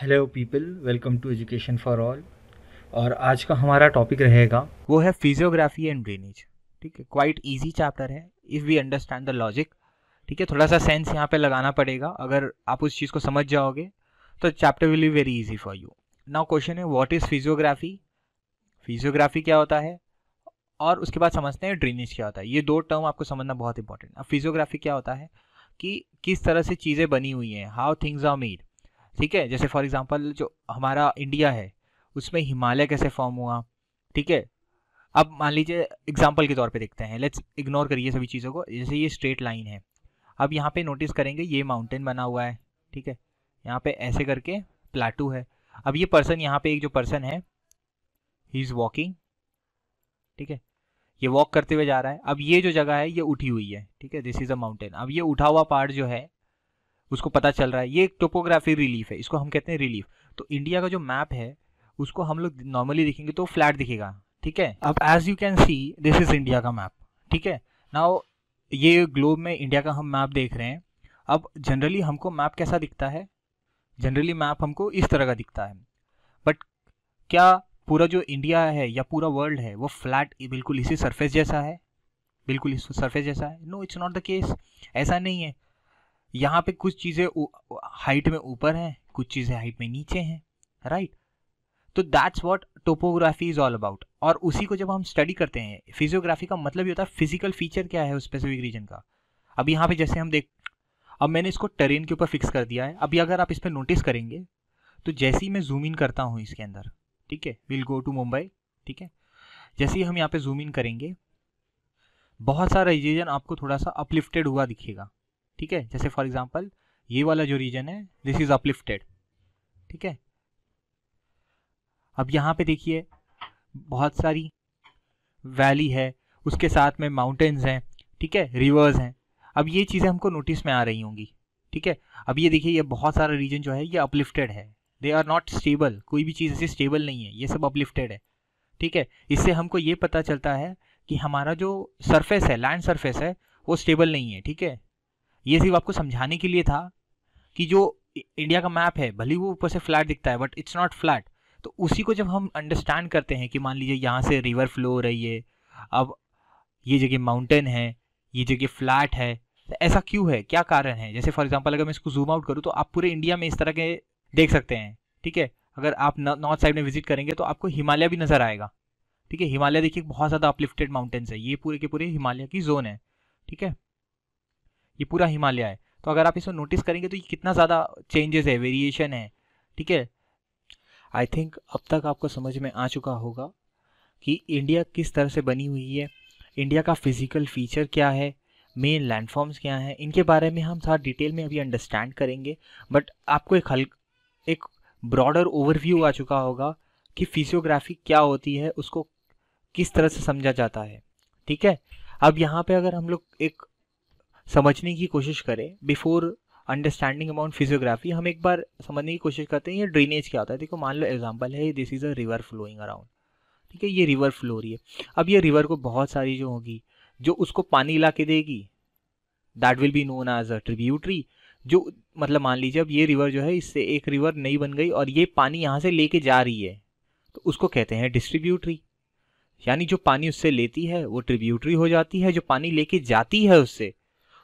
hello people welcome to education for all और आज का हमारा टॉपिक रहेगा वो है फिजियोग्राफी एंड ड्रेनेज ठीक है क्वाइट ईजी चैप्टर है if we understand the logic ठीक है थोड़ा सा सेंस यहाँ पे लगाना पड़ेगा अगर आप उस चीज़ को समझ जाओगे तो chapter will be very easy for you now question है वॉट इज़ फिजियोग्राफी फिजियोग्राफी क्या होता है और उसके बाद समझते हैं ड्रेनेज क्या होता है ये दो टर्म आपको समझना बहुत इंपॉर्टेंट अब फिजियोग्राफी क्या होता है कि किस तरह से चीज़ें बनी हुई हैं हाउ थिंग्स आर मेड ठीक है जैसे फॉर एग्जांपल जो हमारा इंडिया है उसमें हिमालय कैसे फॉर्म हुआ ठीक है अब मान लीजिए एग्जाम्पल के तौर पे देखते हैं लेट्स इग्नोर करिए सभी चीज़ों को जैसे ये स्ट्रेट लाइन है अब यहाँ पे नोटिस करेंगे ये माउंटेन बना हुआ है ठीक है यहाँ पे ऐसे करके प्लाटू है अब ये पर्सन यहाँ पे एक जो पर्सन है ही इज़ वॉकिंग ठीक है ये वॉक करते हुए जा रहा है अब ये जो जगह है ये उठी हुई है ठीक है दिस इज़ अ माउंटेन अब ये उठा हुआ पार्ट जो है उसको पता चल रहा है ये एक टोपोग्राफी रिलीफ है इसको हम कहते हैं रिलीफ तो इंडिया का जो मैप है उसको हम लोग नॉर्मली देखेंगे तो फ्लैट दिखेगा ठीक है अब as you can see this is India का मैप ठीक है नाउ ये ग्लोब में इंडिया का हम मैप देख रहे हैं अब जनरली हमको मैप कैसा दिखता है जनरली मैप हमको इस तरह का दिखता है बट क्या पूरा जो इंडिया है या पूरा वर्ल्ड है वो फ्लैट बिल्कुल इसी सरफेस जैसा है बिल्कुल इस सरफेस जैसा है no it's not the case ऐसा नहीं है यहाँ पे कुछ चीज़ें हाइट में ऊपर हैं कुछ चीज़ें हाइट में नीचे हैं राइट तो that's what topography is all about और उसी को जब हम स्टडी करते हैं फिजियोग्राफी का मतलब ये होता है फिजिकल फीचर क्या है उस स्पेसिफिक रीजन का अब यहाँ पे जैसे हम देख अब मैंने इसको टेरेन के ऊपर फिक्स कर दिया है अभी अगर आप इस पर नोटिस करेंगे तो जैसे ही मैं जूम इन करता हूँ इसके अंदर ठीक है विल गो टू मुंबई ठीक है जैसे ही हम यहाँ पे जूम इन करेंगे बहुत सारा रीजन आपको थोड़ा सा अपलिफ्टेड हुआ दिखेगा ठीक है जैसे फॉर एग्जाम्पल ये वाला जो रीजन है दिस इज अपलिफ्टेड ठीक है अब यहाँ पे देखिए बहुत सारी वैली है उसके साथ में माउंटेन्स हैं ठीक है रिवर्स हैं अब ये चीज़ें हमको नोटिस में आ रही होंगी ठीक है अब ये देखिए ये बहुत सारा रीजन जो है ये अपलिफ्टेड है दे आर नॉट स्टेबल कोई भी चीज़ ऐसी स्टेबल नहीं है ये सब अपलिफ्टेड है ठीक है इससे हमको ये पता चलता है कि हमारा जो सरफेस है लैंड सरफेस है वो स्टेबल नहीं है ठीक है ये सिर्फ आपको समझाने के लिए था कि जो इंडिया का मैप है भले वो ऊपर से फ्लैट दिखता है बट इट्स नॉट फ्लैट तो उसी को जब हम अंडरस्टैंड करते हैं कि मान लीजिए यहाँ से रिवर फ्लो हो रही है अब ये जगह माउंटेन है ये जगह फ्लैट है तो ऐसा क्यों है क्या कारण है जैसे फॉर एग्जाम्पल अगर मैं इसको जूम आउट करूँ तो आप पूरे इंडिया में इस तरह के देख सकते हैं ठीक है अगर आप नॉर्थ साइड में विजिट करेंगे तो आपको हिमालय भी नज़र आएगा ठीक है हिमालय देखिए बहुत ज़्यादा अपलिफ्टेड माउंटेन्स है ये पूरे के पूरे हिमालय की जोन है ठीक है ये पूरा हिमालय है तो अगर आप इसमें नोटिस करेंगे तो ये कितना ज़्यादा चेंजेस है वेरिएशन है ठीक है आई थिंक अब तक आपको समझ में आ चुका होगा कि इंडिया किस तरह से बनी हुई है इंडिया का फिजिकल फीचर क्या है मेन लैंडफॉर्म्स क्या हैं इनके बारे में हम थोड़ा डिटेल में अभी अंडरस्टैंड करेंगे बट आपको एक हल एक ब्रॉडर ओवरव्यू आ चुका होगा कि फिजियोग्राफी क्या होती है उसको किस तरह से समझा जाता है ठीक है अब यहाँ पे अगर हम लोग एक समझने की कोशिश करें बिफोर अंडरस्टैंडिंग अमाउंट फिजियोग्राफी हम एक बार समझने की कोशिश करते हैं ये ड्रेनेज क्या होता है देखो मान लो एग्जाम्पल है this is a river flowing around ठीक है ये रिवर फ्लो रही है अब ये रिवर को बहुत सारी जो होगी जो उसको पानी ला के देगी that will be known as a tributary जो मतलब मान लीजिए अब ये रिवर जो है इससे एक रिवर नई बन गई और ये पानी यहाँ से लेके जा रही है तो उसको कहते हैं डिस्ट्रीब्यूटरी यानी जो पानी उससे लेती है वो ट्रिब्यूटरी हो जाती है जो पानी लेके जाती है उससे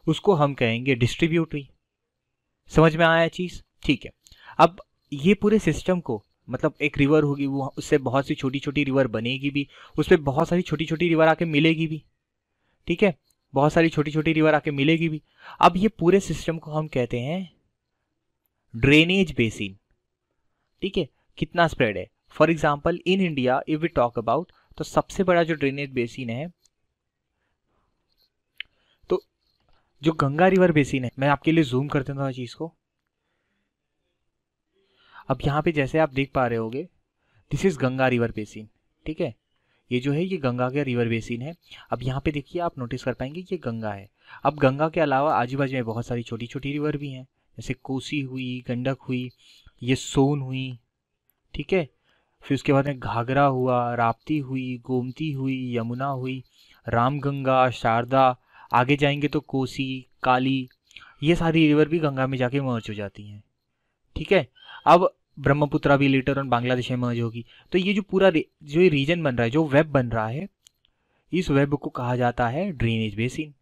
उसको हम कहेंगे डिस्ट्रीब्यूटरी समझ में आया चीज़ ठीक है अब ये पूरे सिस्टम को मतलब एक रिवर होगी वो उससे बहुत सी छोटी छोटी रिवर बनेगी भी उस पर बहुत सारी छोटी छोटी रिवर आके मिलेगी भी ठीक है बहुत सारी छोटी छोटी रिवर आके मिलेगी भी अब ये पूरे सिस्टम को हम कहते हैं ड्रेनेज बेसिन ठीक है कितना स्प्रेड है for example in India if we talk about तो सबसे बड़ा जो ड्रेनेज बेसिन है जो गंगा रिवर बेसिन है मैं आपके लिए जूम कर देता हूँ चीज़ को अब यहाँ पे जैसे आप देख पा रहे होगे this is Ganga river basin ठीक है ये जो है ये गंगा का रिवर बेसिन है अब यहाँ पे देखिए आप नोटिस कर पाएंगे ये गंगा है अब गंगा के अलावा आजू बाजू में बहुत सारी छोटी छोटी रिवर भी हैं जैसे कोसी हुई गंडक हुई ये सोन हुई ठीक है फिर उसके बाद में घाघरा हुआ राप्ती हुई गोमती हुई यमुना हुई रामगंगा शारदा आगे जाएंगे तो कोसी काली ये सारी रिवर भी गंगा में जाके मर्ज हो जाती हैं ठीक है अब ब्रह्मपुत्रा भी लेटर ऑन बांग्लादेश में मर्ज होगी तो ये जो पूरा जो ये रीजन बन रहा है जो वेब बन रहा है इस वेब को कहा जाता है ड्रेनेज बेसिन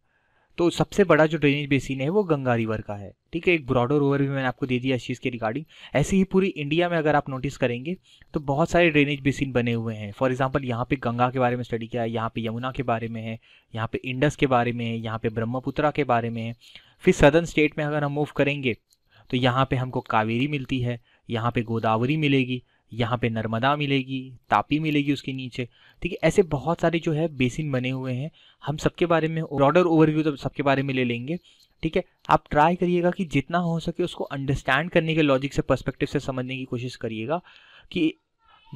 तो सबसे बड़ा जो ड्रेनेज बेसिन है वो गंगा रिवर का है ठीक है एक ब्रॉडर ओवर भी मैंने आपको दे दिया इस चीज़ के रिगार्डिंग ऐसे ही पूरी इंडिया में अगर आप नोटिस करेंगे तो बहुत सारे ड्रेनेज बेसिन बने हुए हैं फॉर एग्जाम्पल यहाँ पे गंगा के बारे में स्टडी किया है यहाँ पे यमुना के बारे में है यहाँ पे इंडस के बारे में है यहाँ पे ब्रह्मपुत्रा के बारे में है फिर सदर्न स्टेट में अगर हम मूव करेंगे तो यहाँ पे हमको कावेरी मिलती है यहाँ पे गोदावरी मिलेगी यहाँ पे नर्मदा मिलेगी तापी मिलेगी उसके नीचे ठीक है ऐसे बहुत सारे जो है बेसिन बने हुए हैं हम सबके बारे में ब्रॉडर ओवरव्यू तो सबके बारे में ले लेंगे ठीक है आप ट्राई करिएगा कि जितना हो सके उसको अंडरस्टैंड करने के लॉजिक से पर्सपेक्टिव से समझने की कोशिश करिएगा कि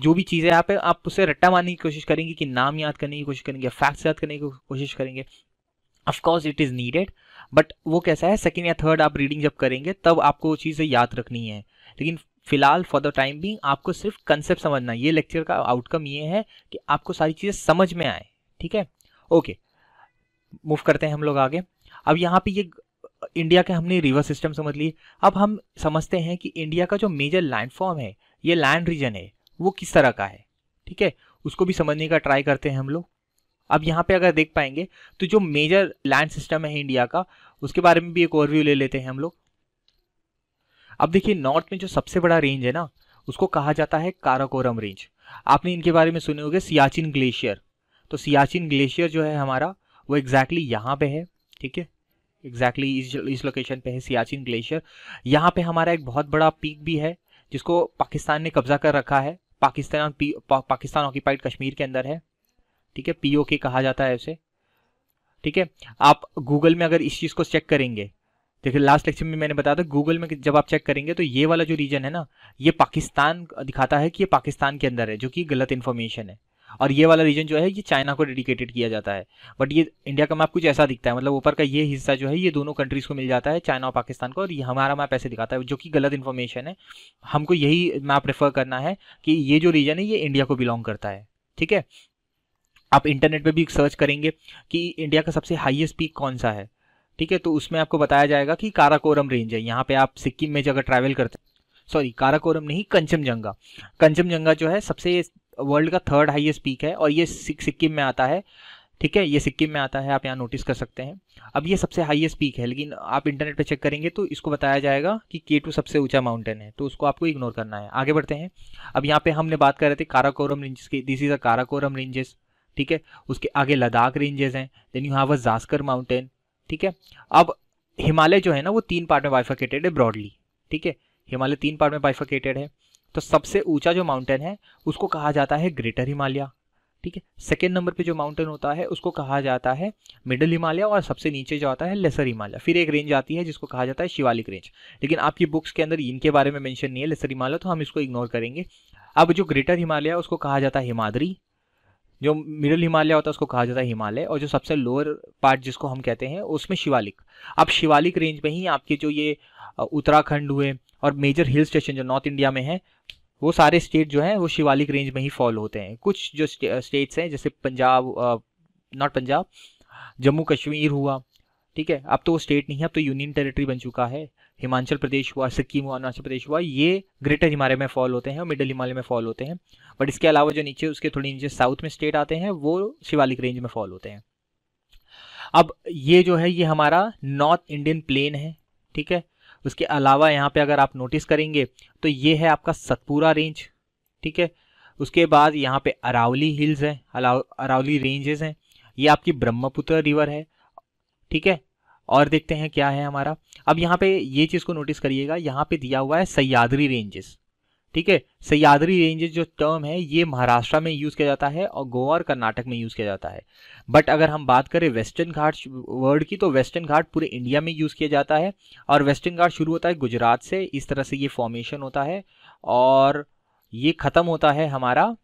जो भी चीज़ें यहाँ पे आप उसे रट्टा मारने की कोशिश करेंगे कि नाम याद करने की कोशिश करेंगे फैक्ट्स याद करने की कोशिश करेंगे of course it is needed but वो कैसा है सेकेंड या थर्ड आप रीडिंग जब करेंगे तब आपको वो चीज़ें याद रखनी है लेकिन फिलहाल फॉर द टाइम बिंग आपको सिर्फ कंसेप्ट समझना ये लेक्चर का आउटकम ये है कि आपको सारी चीज़ें समझ में आए ठीक है ओके मूव करते हैं हम लोग आगे अब यहाँ पे ये इंडिया के हमने रिवर सिस्टम समझ लिए अब हम समझते हैं कि इंडिया का जो मेजर लैंडफॉर्म है ये लैंड रीजन है वो किस तरह का है ठीक है उसको भी समझने का ट्राई करते हैं हम लोग अब यहाँ पे अगर देख पाएंगे तो जो मेजर लैंड सिस्टम है इंडिया का उसके बारे में भी एक ओवरव्यू ले लेते हैं हम लोग अब देखिए नॉर्थ में जो सबसे बड़ा रेंज है ना उसको कहा जाता है काराकोरम रेंज आपने इनके बारे में सुने होंगे सियाचिन ग्लेशियर तो सियाचिन ग्लेशियर जो है हमारा वो एग्जैक्टली exactly यहाँ पे है ठीक है एग्जैक्टली इस इस लोकेशन पे है सियाचिन ग्लेशियर यहाँ पे हमारा एक बहुत बड़ा पीक भी है जिसको पाकिस्तान ने कब्जा कर रखा है पाकिस्तान पा, पाकिस्तान ऑक्यूपाइड कश्मीर के अंदर है ठीक है पीओके कहा जाता है उसे ठीक है आप गूगल में अगर इस चीज़ को चेक करेंगे देखिए लास्ट लेक्चर में मैंने बताया था गूगल में जब आप चेक करेंगे तो ये वाला जो रीजन है ना ये पाकिस्तान दिखाता है कि ये पाकिस्तान के अंदर है जो कि गलत इन्फॉर्मेशन है और ये वाला रीजन जो है ये चाइना को डेडिकेटेड किया जाता है बट ये इंडिया का मैप कुछ ऐसा दिखता है मतलब ऊपर का ये हिस्सा जो है ये दोनों कंट्रीज़ को मिल जाता है चाइना और पाकिस्तान को और ये हमारा मैप ऐसे दिखाता है जो कि गलत इन्फॉर्मेशन है हमको यही मैप प्रेफर करना है कि ये जो रीजन है ये इंडिया को बिलोंग करता है ठीक है आप इंटरनेट पर भी सर्च करेंगे कि इंडिया का सबसे हाइएस्ट पीक कौन सा है ठीक है तो उसमें आपको बताया जाएगा कि काराकोरम रेंज है यहाँ पे आप सिक्किम में जगह ट्रैवल करते हैं सॉरी काराकोरम नहीं कंचमजंगा कंचमजंगा जो है सबसे वर्ल्ड का थर्ड हाईएस्ट पीक है और ये सिक्किम में आता है ठीक है ये सिक्किम में आता है आप यहाँ नोटिस कर सकते हैं अब ये सबसे हाईएस्ट पीक है लेकिन आप इंटरनेट पे चेक करेंगे तो इसको बताया जाएगा कि के टू सबसे ऊंचा माउंटेन है तो उसको आपको इग्नोर करना है आगे बढ़ते हैं अब यहाँ पे हमने बात कर रहे थे काराकोरम रेंजेस की this is a Karakoram ranges ठीक है उसके आगे लद्दाख रेंजेस हैं then you have a Zanskar mountain ठीक है अब हिमालय जो है ना वो तीन पार्ट में बाइफर्केटेड है ब्रॉडली ठीक है हिमालय तीन पार्ट में बाइफर्केटेड है तो सबसे ऊंचा जो माउंटेन है उसको कहा जाता है ग्रेटर हिमालय ठीक है सेकेंड नंबर पे जो माउंटेन होता है उसको कहा जाता है मिडिल हिमालय और सबसे नीचे जो आता है लेसर हिमालय फिर एक रेंज आती है जिसको कहा जाता है शिवालिक रेंज लेकिन आपकी बुक्स के अंदर इनके बारे में मेंशन नहीं है लेसर हिमालय तो हम इसको इग्नोर करेंगे अब जो ग्रेटर हिमालय उसको कहा जाता है हिमाद्री जो मिडिल हिमालय होता है उसको कहा जाता है हिमालय और जो सबसे लोअर पार्ट जिसको हम कहते हैं उसमें शिवालिक अब शिवालिक रेंज में ही आपके जो ये उत्तराखंड हुए और मेजर हिल स्टेशन जो नॉर्थ इंडिया में है वो सारे स्टेट जो हैं वो शिवालिक रेंज में ही फॉल होते हैं कुछ जो स्टेट्स हैं जैसे पंजाब नॉट पंजाब जम्मू कश्मीर हुआ ठीक है अब तो वो स्टेट नहीं है अब तो यूनियन टेरिटरी बन चुका है हिमाचल प्रदेश हुआ सिक्किम हुआ अरुणाचल प्रदेश हुआ ये ग्रेटर हिमालय में फॉल होते हैं और मिडिल हिमालय में फॉल होते हैं बट इसके अलावा जो नीचे उसके थोड़ी नीचे साउथ में स्टेट आते हैं वो शिवालिक रेंज में फॉल होते हैं अब ये जो है ये हमारा नॉर्थ इंडियन प्लेन है ठीक है उसके अलावा यहाँ पे अगर आप नोटिस करेंगे तो ये है आपका सतपुरा रेंज ठीक है उसके बाद यहाँ पे अरावली हिल्स हैं अरावली रेंजेस हैं ये आपकी ब्रह्मपुत्र रिवर है ठीक है और देखते हैं क्या है हमारा अब यहाँ पे ये चीज़ को नोटिस करिएगा यहाँ पे दिया हुआ है सयादरी रेंजेस ठीक है सयादरी रेंजेस जो टर्म है ये महाराष्ट्र में यूज़ किया जाता है और गोवा और कर्नाटक में यूज़ किया जाता है बट अगर हम बात करें वेस्टर्न घाट वर्ड की तो वेस्टर्न घाट पूरे इंडिया में यूज़ किया जाता है और वेस्टर्न घाट शुरू होता है गुजरात से इस तरह से ये फॉर्मेशन होता है और ये ख़त्म होता है हमारा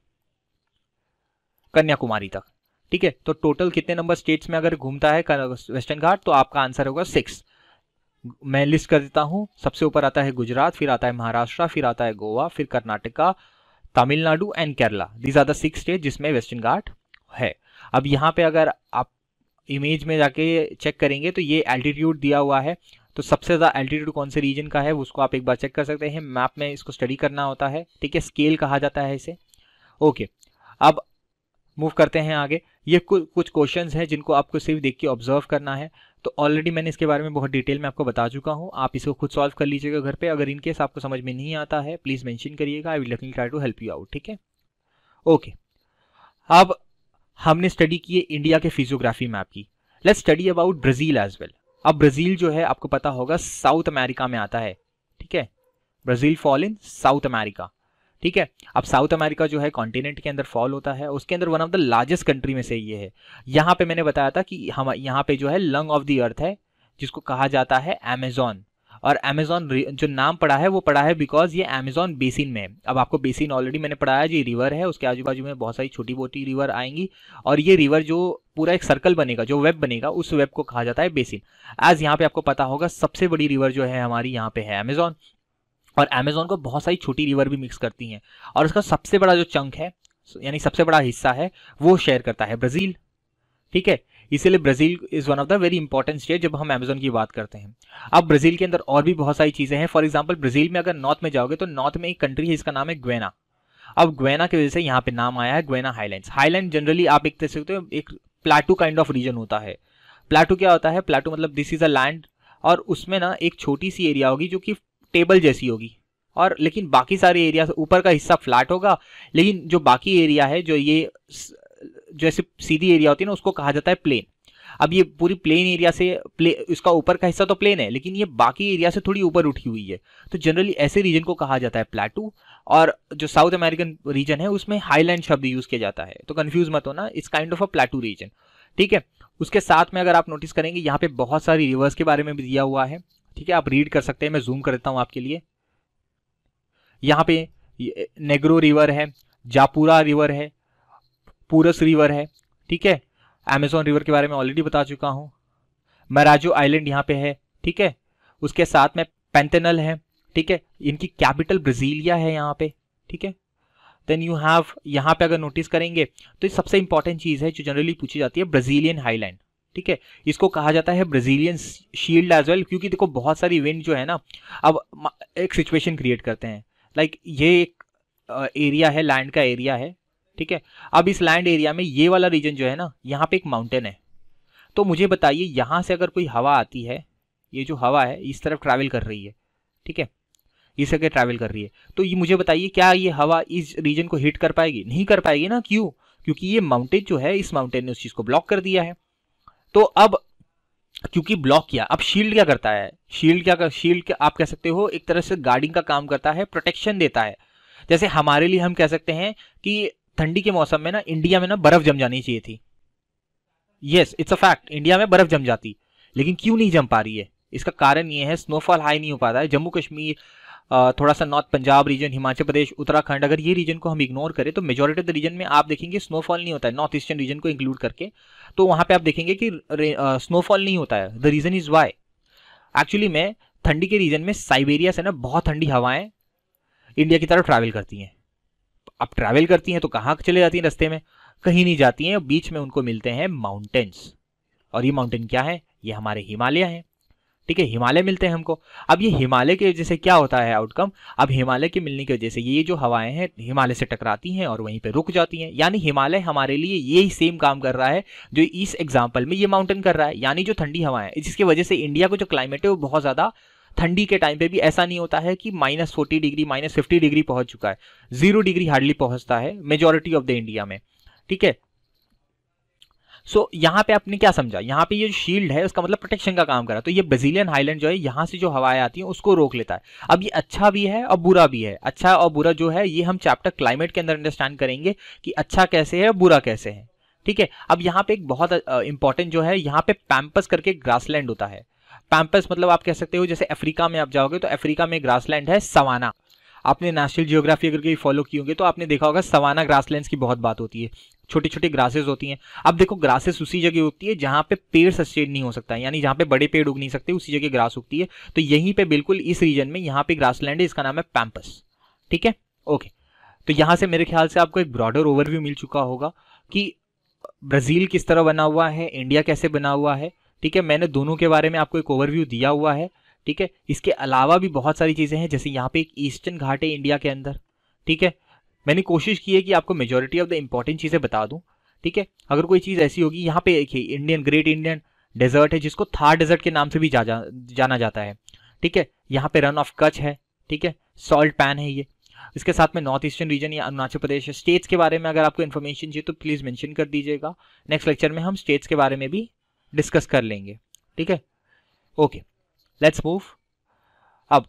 कन्याकुमारी तक ठीक है तो टोटल कितने नंबर स्टेट्स में अगर घूमता है वेस्टर्न घाट तो आपका आंसर होगा सिक्स मैं लिस्ट कर देता हूं सबसे ऊपर आता है गुजरात फिर आता है महाराष्ट्र फिर आता है गोवा फिर Karnataka Tamil Nadu and Kerala these are दिक्स स्टेट जिसमें वेस्टर्न घाट है अब यहाँ पे अगर आप इमेज में जाके चेक करेंगे तो ये एल्टीट्यूड दिया हुआ है तो सबसे ज़्यादा एल्टीट्यूड कौन से रीजन का है उसको आप एक बार चेक कर सकते हैं मैप में इसको स्टडी करना होता है ठीक है स्केल कहा जाता है इसे ओके अब मूव करते हैं आगे ये कुछ क्वेश्चंस हैं जिनको आपको सिर्फ देख के ऑब्जर्व करना है तो ऑलरेडी मैंने इसके बारे में बहुत डिटेल में आपको बता चुका हूँ आप इसको खुद सॉल्व कर लीजिएगा घर पे अगर इनकेस आपको समझ में नहीं आता है प्लीज़ मेंशन करिएगा I will looking try to help you out ठीक है ओके अब हमने स्टडी की है इंडिया के फिजियोग्राफी मैप की let's study about Brazil as well अब ब्राज़ील जो है आपको पता होगा साउथ अमेरिका में आता है ठीक है Brazil fall in South America ठीक है अब साउथ अमेरिका जो है कॉन्टिनेंट के अंदर फॉल होता है उसके अंदर one of the largest country में से ये है यहाँ पे मैंने बताया था कि हम यहाँ पे जो है लंग ऑफ द अर्थ है जिसको कहा जाता है अमेजॉन और अमेजॉन जो नाम पड़ा है वो पड़ा है बिकॉज ये अमेजॉन बेसिन में है अब आपको बेसिन ऑलरेडी मैंने पढ़ाया जी रिवर है उसके आजू बाजू में बहुत सारी छोटी मोटी रिवर आएंगी और ये रिवर जो पूरा एक सर्कल बनेगा जो वेब बनेगा उस वेब को कहा जाता है बेसिन एज यहाँ पे आपको पता होगा सबसे बड़ी रिवर जो है हमारी यहाँ पे है अमेजॉन और अमेजोन को बहुत सारी छोटी रिवर भी मिक्स करती हैं और उसका सबसे बड़ा जो चंक है यानी सबसे बड़ा हिस्सा है वो शेयर करता है ब्राज़ील ठीक है इसीलिए Brazil is one of the very important state जब हम अमेजोन की बात करते हैं अब ब्राज़ील के अंदर और भी बहुत सारी चीज़ें हैं फॉर एग्जाम्पल ब्राज़ील में अगर नॉर्थ में जाओगे तो नॉर्थ में एक कंट्री है इसका नाम है ग्वेना अब ग्वेना की वजह से यहाँ पे नाम आया है ग्वेना हाईलैंड हाईलैंड जनरली आप एक तरह सकते हो एक प्लाटू काइंड ऑफ रीजन होता है प्लाटू क्या होता है प्लाटू मतलब दिस इज़ अ लैंड और उसमें ना एक छोटी सी एरिया होगी जो कि टेबल जैसी होगी और लेकिन बाकी सारे एरिया ऊपर का हिस्सा फ्लैट होगा लेकिन जो बाकी एरिया है जो ये जैसे सीधी एरिया होती है ना उसको कहा जाता है प्लेन अब ये पूरी प्लेन एरिया से प्ले इसका ऊपर का हिस्सा तो प्लेन है लेकिन ये बाकी एरिया से थोड़ी ऊपर उठी हुई है तो जनरली ऐसे रीजन को कहा जाता है प्लेटू और जो साउथ अमेरिकन रीजन है उसमें हाईलैंड शब्द यूज़ किया जाता है तो कन्फ्यूज मत होना it's kind of a plateau region ठीक है उसके साथ में अगर आप नोटिस करेंगे यहाँ पे बहुत सारी रिवर्स के बारे में भी दिया हुआ है ठीक है आप रीड कर सकते हैं मैं जूम कर देता हूँ आपके लिए यहाँ पे नेग्रो रिवर है जापुरा रिवर है पूरस रिवर है ठीक है अमेजोन रिवर के बारे में ऑलरेडी बता चुका हूँ मराजो आइलैंड यहाँ पे है ठीक है उसके साथ में पेंथेनल है ठीक है इनकी कैपिटल ब्राजीलिया है यहाँ पे ठीक है देन यू हैव यहाँ पे अगर नोटिस करेंगे तो ये सबसे इंपॉर्टेंट चीज़ है जो जनरली पूछी जाती है ब्राजीलियन हाईलैंड ठीक है इसको कहा जाता है ब्राजीलियन शील्ड एज वेल क्योंकि देखो बहुत सारी इवेंट जो है ना अब एक सिचुएशन क्रिएट करते हैं लाइक like, ये एक एरिया है लैंड का एरिया है ठीक है अब इस लैंड एरिया में ये वाला रीजन जो है ना यहाँ पे एक माउंटेन है तो मुझे बताइए यहाँ से अगर कोई हवा आती है ये जो हवा है इस तरफ ट्रैवल कर रही है ठीक है इस अगर ट्रैवल कर रही है तो ये मुझे बताइए क्या ये हवा इस रीजन को हिट कर पाएगी नहीं कर पाएगी ना क्यों क्योंकि ये माउंटेन जो है इस माउंटेन ने उस चीज़ को ब्लॉक कर दिया है तो अब क्योंकि ब्लॉक किया अब शील्ड क्या करता है शील्ड क्या कर शील्ड आप कह सकते हो एक तरह से गार्डिंग का काम करता है प्रोटेक्शन देता है जैसे हमारे लिए हम कह सकते हैं कि ठंडी के मौसम में ना इंडिया में ना बर्फ जम जानी चाहिए थी yes it's a fact India में बर्फ जम जाती लेकिन क्यों नहीं जम पा रही है इसका कारण ये है स्नोफॉल हाई नहीं हो पाता है जम्मू कश्मीर थोड़ा सा नॉर्थ पंजाब रीजन हिमाचल प्रदेश उत्तराखंड अगर ये रीजन को हम इग्नोर करें तो मेजोरिटी ऑफ द रीजन में आप देखेंगे स्नोफॉल नहीं होता है नॉर्थ ईस्टर्न रीजन को इंक्लूड करके तो वहाँ पे आप देखेंगे कि स्नोफॉल नहीं होता है the reason is why actually में ठंडी के रीजन में साइबेरिया से ना बहुत ठंडी हवाएं इंडिया की तरफ ट्रैवल करती हैं अब ट्रैवल करती हैं तो कहाँ चले जाती हैं रस्ते में कहीं नहीं जाती हैं बीच में उनको मिलते हैं माउंटेन्स और ये माउंटेन क्या है ये हमारे हिमालय हैं ठीक है हिमालय मिलते हैं हमको अब ये हिमालय की वजह से क्या होता है आउटकम अब हिमालय के मिलने की वजह से ये जो हवाएं हैं हिमालय से टकराती हैं और वहीं पे रुक जाती हैं यानी हिमालय हमारे लिए यही सेम काम कर रहा है जो इस एग्जाम्पल में ये माउंटेन कर रहा है यानी जो ठंडी हवाएं जिसकी वजह से इंडिया को जो क्लाइमेट है वो बहुत ज़्यादा ठंडी के टाइम पे भी ऐसा नहीं होता है कि minus forty degree minus fifty degree पहुंच चुका है जीरो डिग्री हार्डली पहुंचता है मेजोरिटी ऑफ द इंडिया में ठीक है सो so, यहाँ पे आपने क्या समझा यहाँ पे ये जो शील्ड है उसका मतलब प्रोटेक्शन का काम करा तो ये ब्राजीलियन हाईलैंड जो है यहाँ से जो हवाएं आती हैं उसको रोक लेता है अब ये अच्छा भी है और बुरा भी है अच्छा और बुरा जो है ये हम चैप्टर क्लाइमेट के अंदर अंडरस्टैंड करेंगे कि अच्छा कैसे है और बुरा कैसे है ठीक है अब यहाँ पे एक बहुत इंपॉर्टेंट जो है यहाँ पे पैम्पस करके ग्रास होता है पैम्पस मतलब आप कह सकते हो जैसे अफ्रीका में आप जाओगे तो अफ्रीका में ग्रास है सवाना आपने नेशनल जियोग्राफी अगर कहीं फॉलो की होंगे तो आपने देखा होगा सवाना ग्रासलैंड्स की बहुत बात होती है छोटी छोटी ग्रासेस होती हैं अब देखो ग्रासेस उसी जगह होती है जहां पे पेड़ सस्टेन नहीं हो सकता है यानी जहां पे बड़े पेड़ उग नहीं सकते उसी जगह ग्रास उगती है तो यहीं पे बिल्कुल इस रीजन में यहाँ पे ग्रास लैंड है इसका नाम है पैम्पस ठीक है ओके तो यहां से मेरे ख्याल से आपको एक ब्रॉडर ओवरव्यू मिल चुका होगा कि ब्राज़ील किस तरह बना हुआ है इंडिया कैसे बना हुआ है ठीक है मैंने दोनों के बारे में आपको एक ओवरव्यू दिया हुआ है ठीक है इसके अलावा भी बहुत सारी चीज़ें हैं जैसे यहाँ पे एक ईस्टर्न घाट है इंडिया के अंदर ठीक है मैंने कोशिश की है कि आपको मेजोरिटी ऑफ द इंपॉर्टेंट चीज़ें बता दूं ठीक है अगर कोई चीज़ ऐसी होगी यहाँ पे देखिए इंडियन ग्रेट इंडियन डेजर्ट है जिसको थार डेजर्ट के नाम से भी जा, जा, जाना जाता है ठीक है यहाँ पे रन ऑफ कच है ठीक है सॉल्ट पैन है ये इसके साथ में नॉर्थ ईस्टर्न रीजन या अरुणाचल प्रदेश स्टेट्स के बारे में अगर आपको इन्फॉर्मेशन चाहिए तो प्लीज़ मैंशन कर दीजिएगा नेक्स्ट लेक्चर में हम स्टेट्स के बारे में भी डिस्कस कर लेंगे ठीक है ओके लेट्स मूव अब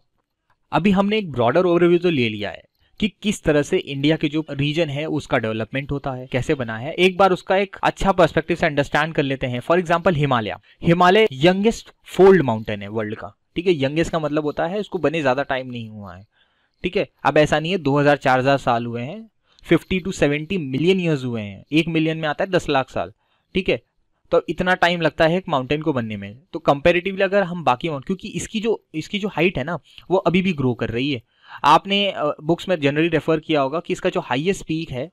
अभी हमने एक ब्रॉडर ओवरव्यू तो ले लिया है कि किस तरह से इंडिया के जो रीजन है उसका डेवलपमेंट होता है कैसे बना है एक बार उसका एक अच्छा पर्सपेक्टिव से अंडरस्टैंड कर लेते हैं for example Himalaya Himalaya youngest fold mountain है वर्ल्ड का ठीक है यंगेस्ट का मतलब होता है उसको बने ज्यादा टाइम नहीं हुआ है ठीक है अब ऐसा नहीं है दो हजार साल हुए हैं 50 टू 70 मिलियन ईयर्स हुए हैं एक मिलियन में आता है दस लाख साल ठीक है तो इतना टाइम लगता है एक माउंटेन को बनने में तो कंपेरेटिवली अगर हम बाकी माउंट क्योंकि इसकी जो इसकी जो हाइट है ना वो अभी भी ग्रो कर रही है आपने बुक्स में जनरली रेफर किया होगा कि इसका जो हाइएस्ट पीक है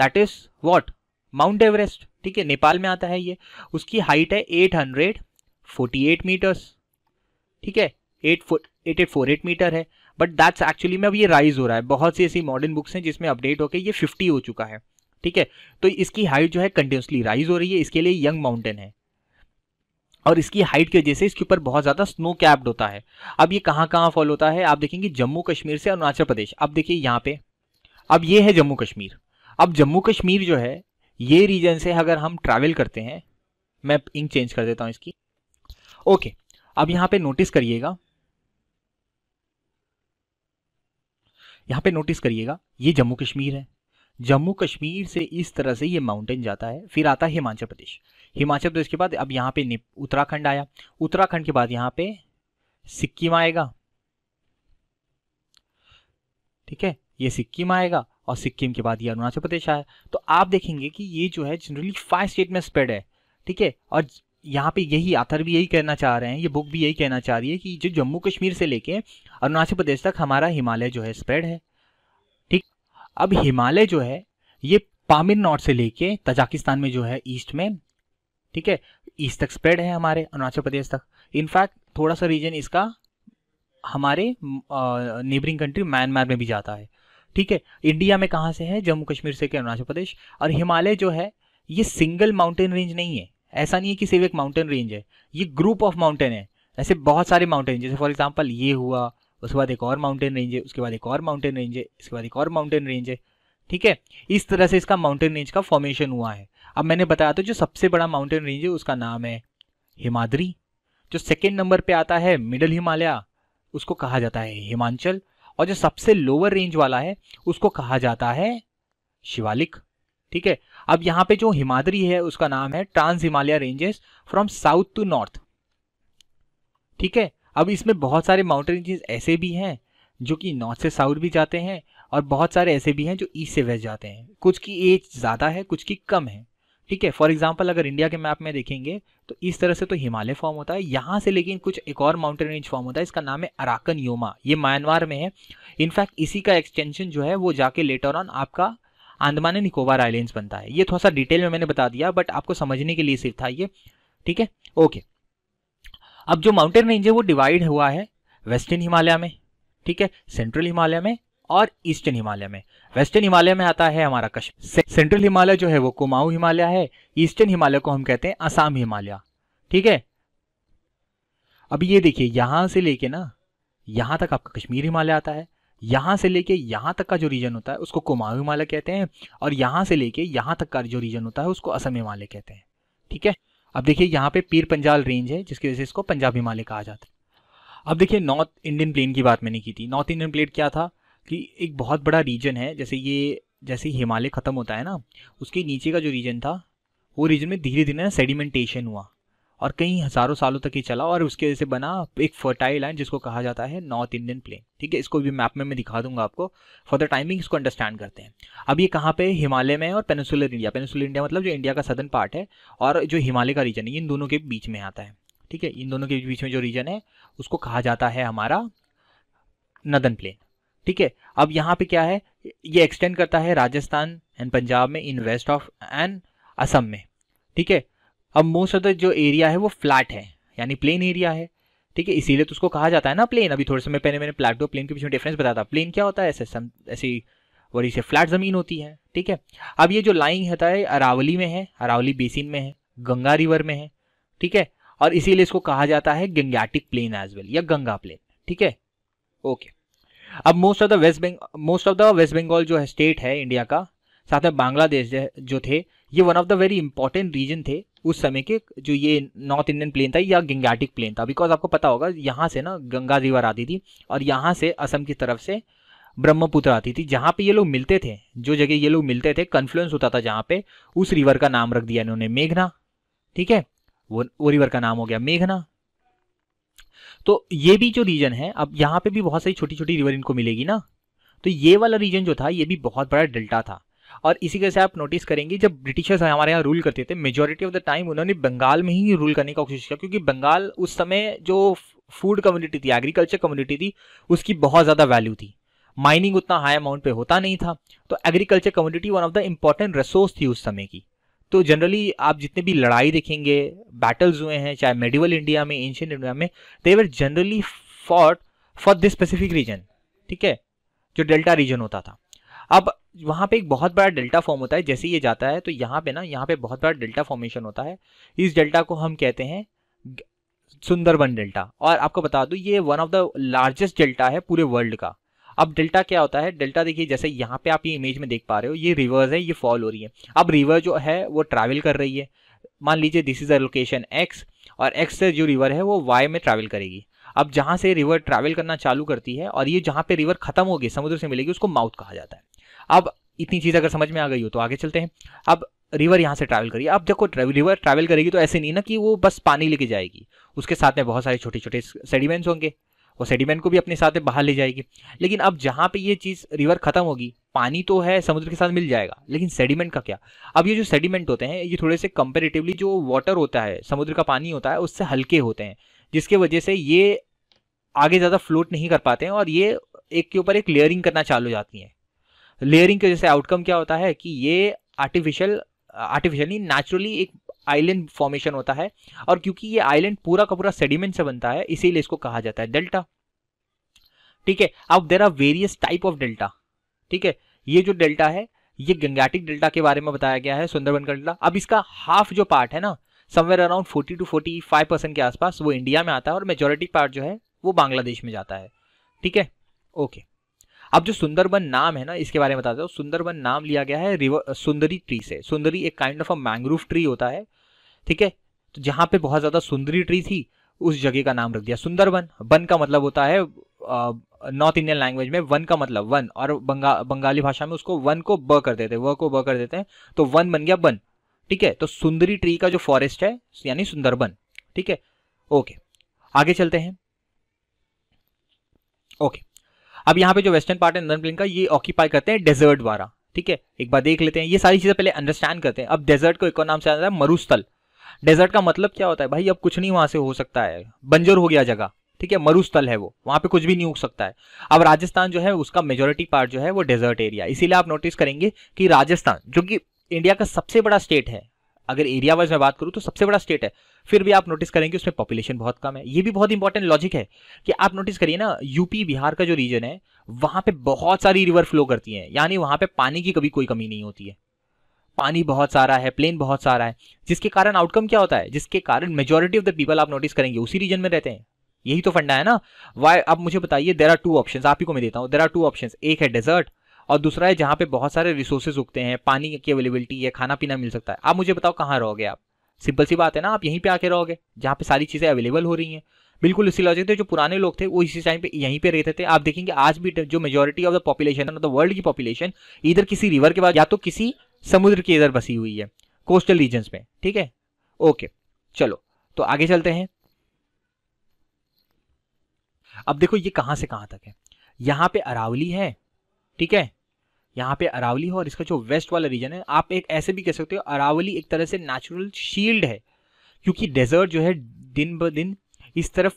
that is what Mount Everest ठीक है नेपाल में आता है ये उसकी हाइट है 848 मीटर्स ठीक है एट फोर 8848 मीटर है बट दैट्स एक्चुअली में अब ये राइज हो रहा है बहुत सी ऐसी मॉडर्न बुक्स हैं जिसमें अपडेट होकर ये 50 हो चुका है ठीक है तो इसकी हाइट जो है कंटिन्यूसली राइज हो रही है इसके लिए यंग माउंटेन है और इसकी हाइट की वजह से इसके ऊपर बहुत ज़्यादा स्नो कैप्ड होता है अब ये कहाँ कहाँ फॉल होता है आप देखेंगे जम्मू कश्मीर से अरुणाचल प्रदेश अब देखिए यहाँ पे अब ये है जम्मू कश्मीर अब जम्मू कश्मीर जो है ये रीजन से अगर हम ट्रैवल करते हैं मैं इंक चेंज कर देता हूँ इसकी ओके अब यहाँ पर नोटिस करिएगा यहाँ पे नोटिस करिएगा ये जम्मू कश्मीर है जम्मू कश्मीर से इस तरह से ये माउंटेन जाता है फिर आता है हिमाचल प्रदेश हिमाचल प्रदेश के बाद अब यहाँ पे उत्तराखंड आया उत्तराखंड के बाद यहाँ पे सिक्किम आएगा ठीक है ये सिक्किम आएगा और सिक्किम के बाद ये अरुणाचल प्रदेश आया तो आप देखेंगे कि ये जो है जनरली फाइव स्टेट में स्प्रेड है ठीक है और यहाँ पे यही आथर भी यही कहना चाह रहे हैं ये बुक भी यही कहना चाह रही है कि जो जम्मू कश्मीर से लेके अरुणाचल प्रदेश तक हमारा हिमालय जो है स्प्रेड है ठीक अब हिमालय जो है ये पामिर नॉर्थ से लेके तजाकिस्तान में जो है ईस्ट में ठीक है ईस्ट तक स्प्रेड है हमारे अरुणाचल प्रदेश तक इनफैक्ट थोड़ा सा रीजन इसका हमारे नेबरिंग कंट्री म्यांमार में भी जाता है ठीक है इंडिया में कहाँ से है जम्मू कश्मीर से के अरुणाचल प्रदेश और हिमालय जो है ये सिंगल माउंटेन रेंज नहीं है ऐसा नहीं है कि सिर्फ एक माउंटेन रेंज है ये ग्रुप ऑफ माउंटेन है ऐसे बहुत सारे माउंटेन जैसे फॉर एग्जाम्पल ये हुआ उसके बाद एक और माउंटेन रेंज है उसके बाद एक और माउंटेन रेंज है इसके बाद एक और माउंटेन रेंज है ठीक है इस तरह से इसका माउंटेन रेंज का फॉर्मेशन हुआ है अब मैंने बताया था जो सबसे बड़ा माउंटेन रेंज है उसका नाम है हिमाद्री जो सेकेंड नंबर पे आता है मिडल हिमालय उसको कहा जाता है हिमाचल और जो सबसे लोअर रेंज वाला है उसको कहा जाता है शिवालिक ठीक है अब यहाँ पे जो हिमाद्री है उसका नाम है trans Himalaya ranges from south to north ठीक है अब इसमें बहुत सारे माउंटेन रेंजेस ऐसे भी हैं जो कि नॉर्थ से साउथ भी जाते हैं और बहुत सारे ऐसे भी हैं जो ईस्ट से वेस्ट जाते हैं कुछ की एज ज़्यादा है कुछ की कम है ठीक है फॉर एग्जाम्पल अगर इंडिया के मैप में देखेंगे तो इस तरह से तो हिमालय फॉर्म होता है यहाँ से लेकिन कुछ एक और माउंटेन रेंज फॉर्म होता है इसका नाम है अराकन योमा ये म्यांमार में है इनफैक्ट इसी का एक्सटेंशन जो है वो जाके लेटर ऑन आपका आंदमान निकोबार आइलैंड्स बनता है ये थोड़ा सा डिटेल में मैंने बता दिया बट आपको समझने के लिए सिर्फ था ये ठीक है ओके अब जो माउंटेन रेंज है वो डिवाइड हुआ है वेस्टर्न हिमालय में ठीक है सेंट्रल हिमालय में और ईस्टर्न हिमालय में वेस्टर्न हिमालय में आता है हमारा कश्मीर सेंट्रल हिमालय जो है वो कुमाऊ हिमालय है ईस्टर्न हिमालय को हम कहते हैं असम हिमालय ठीक है अब ये देखिए यहां से लेके ना यहां तक आपका कश्मीर हिमालय आता है यहां से लेके यहां तक का जो रीजन होता है उसको कुमाऊ हिमालय कहते हैं और यहां से लेके यहां तक का जो रीजन होता है उसको असम हिमालय कहते हैं ठीक है अब देखिए यहाँ पे पीर पंजाल रेंज है जिसकी वजह से इसको पंजाब हिमालय कहा जाता है अब देखिए नॉर्थ इंडियन प्लेन की बात मैंने की थी नॉर्थ इंडियन प्लेट क्या था कि एक बहुत बड़ा रीजन है जैसे ये जैसे हिमालय ख़त्म होता है ना उसके नीचे का जो रीजन था वो रीजन में धीरे धीरे ना सेडिमेंटेशन हुआ और कई हज़ारों सालों तक ये चला और उसके वजह से बना एक फर्टाइल लैंड जिसको कहा जाता है नॉर्थ इंडियन प्लेन ठीक है इसको भी मैप में मैं दिखा दूंगा आपको फॉर द टाइमिंग इसको अंडरस्टैंड करते हैं अब ये कहाँ पे हिमालय में और पेनिसुलर इंडिया पेनिसुलर इंडिया मतलब जो इंडिया का सदन पार्ट है और जो हिमालय का रीजन है इन दोनों के बीच में आता है ठीक है इन दोनों के बीच में जो रीजन है उसको कहा जाता है हमारा नदन प्लेन ठीक है अब यहाँ पे क्या है ये एक्सटेंड करता है राजस्थान एंड पंजाब में in west of and Assam में ठीक है अब मोस्ट ऑफ द जो एरिया है वो फ्लैट है यानी प्लेन एरिया है ठीक है इसीलिए तो उसको कहा जाता है ना प्लेन अभी थोड़े समय पहले मैंने प्लाटो प्लेन के बीच में डिफरेंस बताया था प्लेन क्या होता है ऐसे सम ऐसी वरी से फ्लैट ज़मीन होती है ठीक है अब ये जो लाइन होता है अरावली में है अरावली बेसिन में है गंगा रिवर में है ठीक है और इसीलिए इसको कहा जाता है गंगाटिक प्लेन एज वेल या गंगा प्लेन ठीक है ओके अब मोस्ट ऑफ द वेस्ट बेंग most of the West Bengal जो है स्टेट है इंडिया का साथ में बांग्लादेश जो थे ये one of the very important region थे उस समय के जो ये नॉर्थ इंडियन प्लेन था या गंगाटिक प्लेन था बिकॉज आपको पता होगा यहाँ से ना गंगा रिवर आती थी और यहाँ से असम की तरफ से ब्रह्मपुत्र आती थी जहाँ पे ये लोग मिलते थे जो जगह ये लोग मिलते थे कन्फ्लुएंस होता था जहाँ पे उस रिवर का नाम रख दिया इन्होंने मेघना ठीक है वो वो रिवर का नाम हो गया मेघना तो ये भी जो रीजन है अब यहाँ पे भी बहुत सारी छोटी छोटी रिवर इनको मिलेगी ना तो ये वाला रीजन जो था ये भी बहुत बड़ा डेल्टा था और इसी वजह से आप नोटिस करेंगे जब ब्रिटिशर्स हमारे यहाँ रूल करते थे मेजोरिटी ऑफ द टाइम उन्होंने बंगाल में ही रूल करने का कोशिश किया क्योंकि बंगाल उस समय जो फूड कम्युनिटी थी एग्रीकल्चर कम्युनिटी थी उसकी बहुत ज़्यादा वैल्यू थी माइनिंग उतना हाई अमाउंट पे होता नहीं था तो agriculture community one of the important resource थी उस समय की तो जनरली आप जितने भी लड़ाई देखेंगे बैटल्स हुए हैं चाहे मेडिवल इंडिया में एंशियंट इंडिया में they were generally fought for this specific region ठीक है जो डेल्टा रीजन होता था अब वहाँ पे एक बहुत बड़ा डेल्टा फॉर्म होता है जैसे ये जाता है तो यहाँ पे ना यहाँ पे बहुत बड़ा डेल्टा फॉर्मेशन होता है इस डेल्टा को हम कहते हैं सुंदरबन डेल्टा और आपको बता दूँ ये one of the largest delta है पूरे वर्ल्ड का अब डेल्टा क्या होता है डेल्टा देखिए जैसे यहाँ पे आप ये इमेज में देख पा रहे हो ये रिवर्स है ये फॉल हो रही है अब रिवर जो है वो ट्रैवल कर रही है मान लीजिए this is a location X और एक्स से जो रिवर है वो वाई में ट्रैवल करेगी अब जहाँ से रिवर ट्रैवल करना चालू करती है और ये जहाँ पे रिवर खत्म होगी समुद्र से मिलेगी उसको माउथ कहा जाता है अब इतनी चीज़ अगर समझ में आ गई हो तो आगे चलते हैं अब रिवर यहाँ से ट्रैवल करिए अब देखो रिवर ट्रैवल करेगी तो ऐसे नहीं ना कि वो बस पानी लेके जाएगी उसके साथ में बहुत सारे छोटे छोटे सेडिमेंट्स होंगे वो सेडिमेंट को भी अपने साथ बाहर ले जाएगी लेकिन अब जहाँ पे ये चीज़ रिवर ख़त्म होगी पानी तो है समुद्र के साथ मिल जाएगा लेकिन सेडिमेंट का क्या अब ये जो सेडिमेंट होते हैं ये थोड़े से कंपेरेटिवली जो वाटर होता है समुद्र का पानी होता है उससे हल्के होते हैं जिसके वजह से ये आगे ज़्यादा फ्लोट नहीं कर पाते हैं और ये एक के ऊपर एक लेयरिंग करना चालू हो जाती है लेयरिंग की वजह से आउटकम क्या होता है कि ये आर्टिफिशियल आर्टिफिशियली नेचुरली एक आइलैंड फॉर्मेशन होता है और क्योंकि ये आइलैंड पूरा का पूरा सेडिमेंट से बनता है इसीलिए इसको कहा जाता है डेल्टा ठीक है अब there are various type of delta ठीक है ये जो डेल्टा है ये गंगाटिक डेल्टा के बारे में बताया गया है सुंदरबन का डेल्टा अब इसका हाफ जो पार्ट है ना somewhere around forty two 45 percent के आसपास वो इंडिया में आता है और मेजोरिटी पार्ट जो है वो बांग्लादेश में जाता है ठीक है ओके अब जो सुंदरबन नाम है ना इसके बारे में बताते हो सुंदरबन नाम लिया गया है रिवर सुंदरी ट्री से सुंदरी एक kind of a mangrove tree होता है ठीक है तो जहां पे बहुत ज़्यादा सुंदरी ट्री थी उस जगह का नाम रख दिया सुंदरवन वन का मतलब होता है नॉर्थ इंडियन लैंग्वेज में वन का मतलब वन और बंगा बंगाली भाषा में उसको वन को ब कर देते हैं व को ब कर देते हैं तो वन बन गया बन ठीक है तो सुंदरी ट्री का जो फॉरेस्ट है यानी सुंदरबन ठीक है ओके आगे चलते हैं ओके अब यहां पे जो वेस्टर्न पार्ट है नंदन प्लेन का ये ऑक्यूपाई करते हैं डेजर्ट द्वारा ठीक है एक बार देख लेते हैं ये सारी चीजें पहले अंडरस्टैंड करते हैं अब डेजर्ट को एक और नाम से आता है मरुस्थल डेजर्ट का मतलब क्या होता है भाई अब कुछ नहीं वहां से हो सकता है बंजर हो गया जगह ठीक है मरुस्थल है वो वहां पे कुछ भी नहीं उग सकता है अब राजस्थान जो है उसका मेजोरिटी पार्ट जो है वो डेजर्ट एरिया इसीलिए आप नोटिस करेंगे कि राजस्थान जो कि इंडिया का सबसे बड़ा स्टेट है अगर एरिया वाइज मैं बात करूं तो सबसे बड़ा स्टेट है फिर भी आप नोटिस करेंगे उसमें पॉपुलेशन बहुत कम है ये भी बहुत इंपॉर्टेंट लॉजिक है कि आप नोटिस करिए ना यूपी बिहार का जो रीजन है वहां पे बहुत सारी रिवर फ्लो करती हैं यानी वहां पे पानी की कभी कोई कमी नहीं होती है पानी बहुत सारा है प्लेन बहुत सारा है जिसके कारण आउटकम क्या होता है जिसके कारण मेजोरिटी ऑफ द पीपल आप नोटिस करेंगे उसी रीजन में रहते हैं यही तो फंडा है ना वाई आप मुझे बताइए देर आर टू ऑप्शन आप ही को मैं देता हूँ देर आर टू ऑप्शन एक है डेजर्ट और दूसरा है जहाँ पे बहुत सारे रिसोर्सेज उगते हैं पानी की अवेलेबिलिटी है खाना पीना मिल सकता है आप मुझे बताओ कहाँ रहोगे आप सिंपल सी बात है ना आप यहीं पे आके रहोगे जहाँ पे सारी चीज़ें अवेलेबल हो रही हैं बिल्कुल इसी लॉजिक थे जो पुराने लोग थे वो इसी टाइम पे यहीं पे रहते थे आप देखेंगे आज भी जो मेजोरिटी ऑफ द पॉपुलेशन है द वर्ल्ड की पॉपुलेशन इधर किसी रिवर के बाद या तो किसी समुद्र की इधर बसी हुई है कोस्टल रीजन में ठीक है ओके चलो तो आगे चलते हैं अब देखो ये कहां से कहां तक है यहां पे अरावली है ठीक है यहां पे अरावली है और इसका जो वेस्ट वाला रीजन है आप एक ऐसे भी कह सकते हो अरावली एक तरह से नेचुरल शील्ड है क्योंकि डेजर्ट जो है दिन ब दिन इस तरफ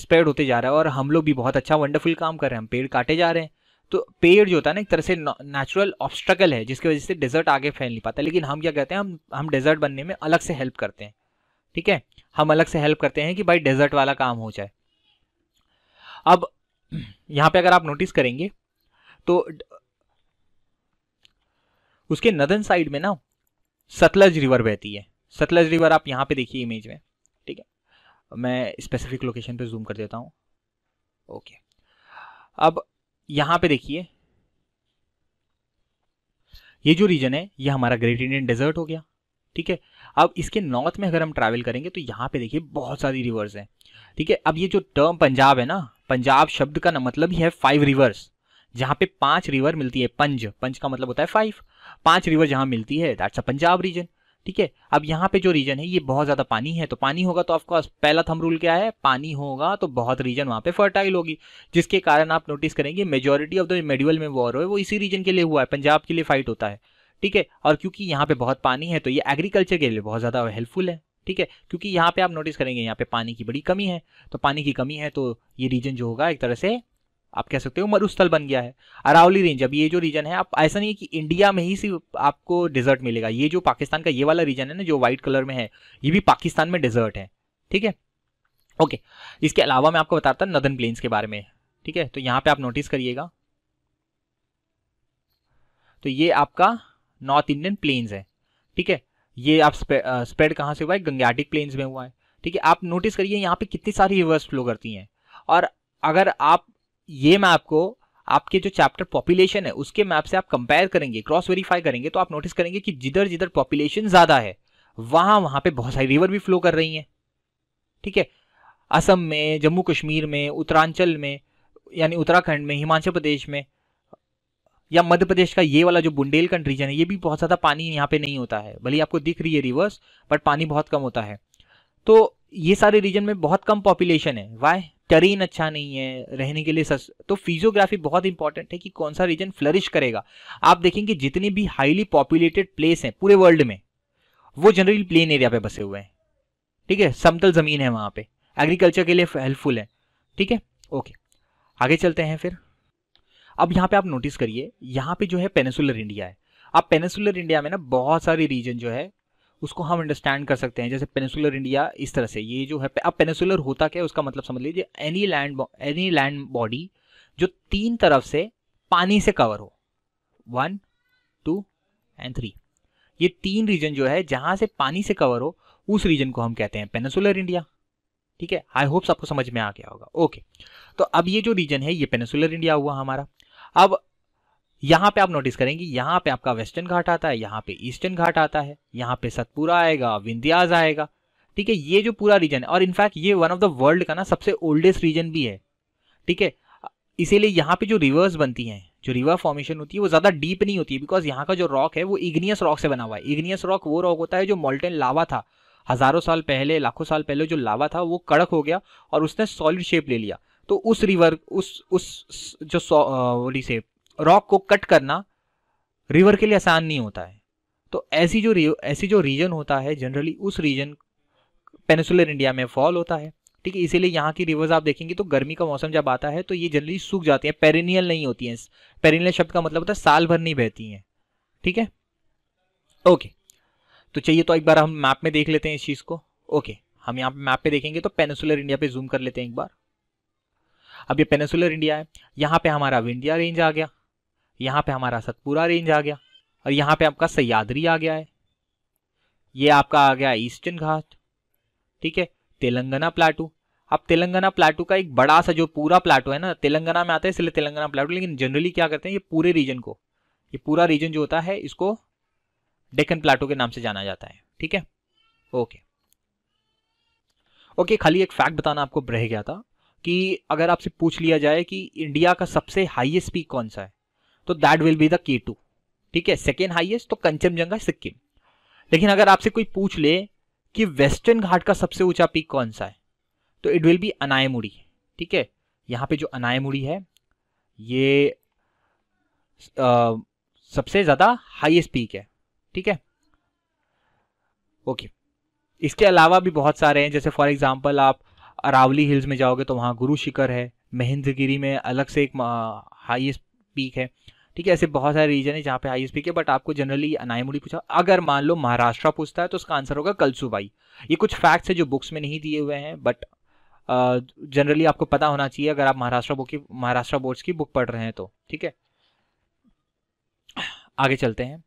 स्प्रेड होते जा रहा है और हम लोग भी बहुत अच्छा वंडरफुल काम कर रहे हैं हम पेड़ काटे जा रहे हैं तो पेड़ जो होता है ना एक तरह से नेचुरल ऑब्स्ट्रगल है जिसकी वजह से डेजर्ट आगे फैल नहीं पाता लेकिन हम क्या कहते हैं हम हम डेजर्ट बनने में अलग से हेल्प करते हैं ठीक है हम अलग से हेल्प करते हैं कि भाई डेजर्ट वाला काम हो जाए अब यहाँ पे अगर आप नोटिस करेंगे तो उसके नदन साइड में ना सतलज रिवर बहती है सतलज रिवर आप यहाँ पे देखिए इमेज में ठीक है मैं स्पेसिफिक लोकेशन पे जूम कर देता हूँ ओके अब यहां पे देखिए ये जो रीजन है ये हमारा ग्रेट इंडियन डेजर्ट हो गया ठीक है अब इसके नॉर्थ में अगर हम ट्रैवल करेंगे तो यहां पे देखिए बहुत सारी रिवर्स हैं ठीक है अब ये जो टर्म पंजाब है ना पंजाब शब्द का ना मतलब ही है फाइव रिवर्स जहां पे पांच रिवर मिलती है पंज पंज का मतलब होता है फाइव पांच रिवर जहां मिलती है दैट्स अ पंजाब रीजन ठीक है अब यहाँ पे जो रीजन है ये बहुत ज़्यादा पानी है तो पानी होगा तो आपका पहला थम रूल क्या है पानी होगा तो बहुत रीजन वहाँ पे फर्टाइल होगी जिसके कारण आप नोटिस करेंगे मेजोरिटी ऑफ द मेडिवल में वॉर हो वो इसी रीजन के लिए हुआ है पंजाब के लिए फाइट होता है ठीक है और क्योंकि यहाँ पे बहुत पानी है तो ये एग्रीकल्चर के लिए बहुत ज़्यादा हेल्पफुल है ठीक है क्योंकि यहाँ पे आप नोटिस करेंगे यहाँ पे पानी की बड़ी कमी है तो पानी की कमी है तो ये रीजन जो होगा एक तरह से आप कह सकते हो मरुस्थल बन गया है अरावली रेंज अब ये जो रीजन है आप ऐसा नहीं है कि इंडिया में ही सिर्फ आपको डेजर्ट मिलेगा ये जो पाकिस्तान का ये वाला रीजन है ना जो व्हाइट कलर में है ये भी पाकिस्तान में डिजर्ट है ठीक है ओके इसके अलावा मैं आपको बताता हूँ नदन प्लेन्स के बारे में ठीक है तो यहाँ पे आप नोटिस करिएगा तो ये आपका नॉर्थ इंडियन प्लेन्स है ठीक है ये आप स्प्रेड कहाँ से हुआ है गंगाटिक प्लेन्स में हुआ है ठीक है आप नोटिस करिए यहाँ पे कितनी सारी रिवर्स फ्लो करती हैं और अगर आप ये मैप को आपके जो चैप्टर पॉपुलेशन है उसके मैप से आप कंपेयर करेंगे क्रॉस वेरीफाई करेंगे तो आप नोटिस करेंगे कि जिधर जिधर पॉपुलेशन ज़्यादा है वहां वहां पे बहुत सारी रिवर भी फ्लो कर रही हैं ठीक है असम में जम्मू कश्मीर में उत्तरांचल में यानी उत्तराखंड में हिमाचल प्रदेश में या मध्य प्रदेश का ये वाला जो बुंदेलखंड रीजन है ये भी बहुत ज़्यादा पानी यहाँ पे नहीं होता है भले आपको दिख रही है रिवर्स बट पानी बहुत कम होता है तो ये सारे रीजन में बहुत कम पॉपुलेशन है वाई टरीन अच्छा नहीं है रहने के लिए सस तो फिजियोग्राफी बहुत इंपॉर्टेंट है कि कौन सा रीजन फ्लरिश करेगा आप देखेंगे जितने भी हाईली पॉपुलेटेड प्लेस हैं पूरे वर्ल्ड में वो जनरली प्लेन एरिया पे बसे हुए हैं ठीक है समतल ज़मीन है वहां पे एग्रीकल्चर के लिए हेल्पफुल है ठीक है ओके आगे चलते हैं फिर अब यहाँ पे आप नोटिस करिए यहाँ पे जो है पेनेसुलर इंडिया है अब पेनेसुलर इंडिया में ना बहुत सारे रीजन जो है उसको हम अंडरस्टैंड कर सकते हैं जैसे पेनिसुलर इंडिया इस तरह से ये जो है अब पेनिसुलर होता क्या है उसका मतलब समझ लीजिए any land any land body जो तीन तरफ से पानी से कवर हो वन टू एंड थ्री ये तीन रीजन जो है जहां से पानी से कवर हो उस रीजन को हम कहते हैं पेनिसुलर इंडिया ठीक है आई होप्स आपको समझ में आ गया होगा ओके तो अब ये जो रीजन है ये पेनिसुलर इंडिया हुआ हमारा अब यहाँ पे आप नोटिस करेंगे यहाँ पे आपका वेस्टर्न घाट आता है यहाँ पे ईस्टर्न घाट आता है यहाँ पे सतपुरा आएगा विंध्याज आएगा ठीक है ये जो पूरा रीजन है और इनफैक्ट ये वन ऑफ द वर्ल्ड का ना सबसे ओल्डेस्ट रीजन भी है ठीक है इसीलिए यहाँ पे जो रिवर्स बनती हैं जो रिवर फॉर्मेशन होती है वो ज़्यादा डीप नहीं होती है बिकॉज यहाँ का जो रॉक है वो इग्नियस रॉक से बना हुआ है इग्नियस रॉक वो रॉक होता है जो मोल्टेन लावा था हज़ारों साल पहले लाखों साल पहले जो लावा था वो कड़क हो गया और उसने सॉलिड शेप ले लिया तो उस रिवर उस उस जो सॉरी से रॉक को कट करना रिवर के लिए आसान नहीं होता है तो ऐसी जो ऐसी जो रीजन होता है जनरली उस रीजन पेनिसुलर इंडिया में फॉल होता है ठीक है इसीलिए यहाँ की रिवर्स आप देखेंगे तो गर्मी का मौसम जब आता है तो ये जनरली सूख जाती हैं पेरिनियल नहीं होती हैं पेरिनियल शब्द का मतलब होता है साल भर नहीं बहती हैं ठीक है ओके तो चाहिए तो एक बार हम मैप में देख लेते हैं इस चीज़ को ओके हम यहाँ पे मैप पे देखेंगे तो पेनिसुलर इंडिया पे जूम कर लेते हैं एक बार अब ये पेनिसुलर इंडिया है यहाँ पे हमारा विंडिया रेंज आ गया यहाँ पे हमारा सतपुरा रेंज आ गया और यहाँ पे आपका सयादरी आ गया है ये आपका आ गया ईस्टर्न घाट ठीक है तेलंगाना प्लाटू अब तेलंगाना प्लाटू का एक बड़ा सा जो पूरा प्लाटू है ना तेलंगाना में आता है इसलिए तेलंगाना प्लाटू लेकिन जनरली क्या करते हैं ये पूरे रीजन को ये पूरा रीजन जो होता है इसको डेकन प्लाटू के नाम से जाना जाता है ठीक है ओके ओके खाली एक फैक्ट बताना आपको रह गया था कि अगर आपसे पूछ लिया जाए कि इंडिया का सबसे हाईएस्ट पीक कौन सा है तो that will be the K two ठीक है सेकेंड हाइएस्ट तो कंचनजंगा सिक्किम लेकिन अगर आपसे कोई पूछ ले कि वेस्टर्न घाट का सबसे ऊंचा पीक कौन सा है तो इट विल बी अनायमुड़ी ठीक है यहाँ पे जो अनायमुड़ी है ये आ, सबसे ज़्यादा हाइएस्ट पीक है ठीक है ओके इसके अलावा भी बहुत सारे हैं जैसे फॉर एग्जांपल आप अरावली हिल्स में जाओगे तो वहाँ गुरु शिखर है महेंद्रगिरी में अलग से एक हाइएस्ट पीक है ठीक है ऐसे बहुत सारे रीजन है जहाँ पे आई के बट आपको जनरली अनायमुड़ी पूछा अगर मान लो महाराष्ट्र पूछता है तो उसका आंसर होगा कलसुबाई ये कुछ फैक्ट्स है जो बुक्स में नहीं दिए हुए हैं बट जनरली आपको पता होना चाहिए अगर आप महाराष्ट्र बुक की महाराष्ट्र बोर्ड्स की बुक पढ़ रहे हैं तो ठीक है आगे चलते हैं